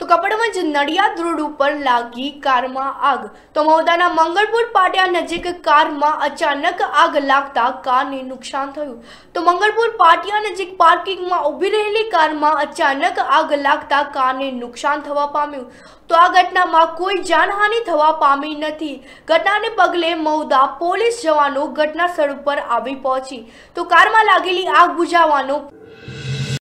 તો કપડમાં જ નડિયાદ રોડ ઉપર લાગી કારમાં આગ તો મહુદાના મંગળપુર પાટિયા નજીક કારમાં અચાનક આગ લાગતા કારને નુકસાન થયું તો મંગળપુર પાટિયા નજીક પાર્કિંગમાં ઊભી રહેલી કારમાં અચાનક આગ લાગતા કારને નુકસાન થવા પામ્યું તો આ ઘટનામાં કોઈ જાનહાનિ થવા પામી નથી ઘટનાને પગલે મહુદા પોલીસ જવાનો ઘટના સ્થળ ઉપર આવી પહોંચી તો કારમાં લાગેલી આગ બુઝાવવાનો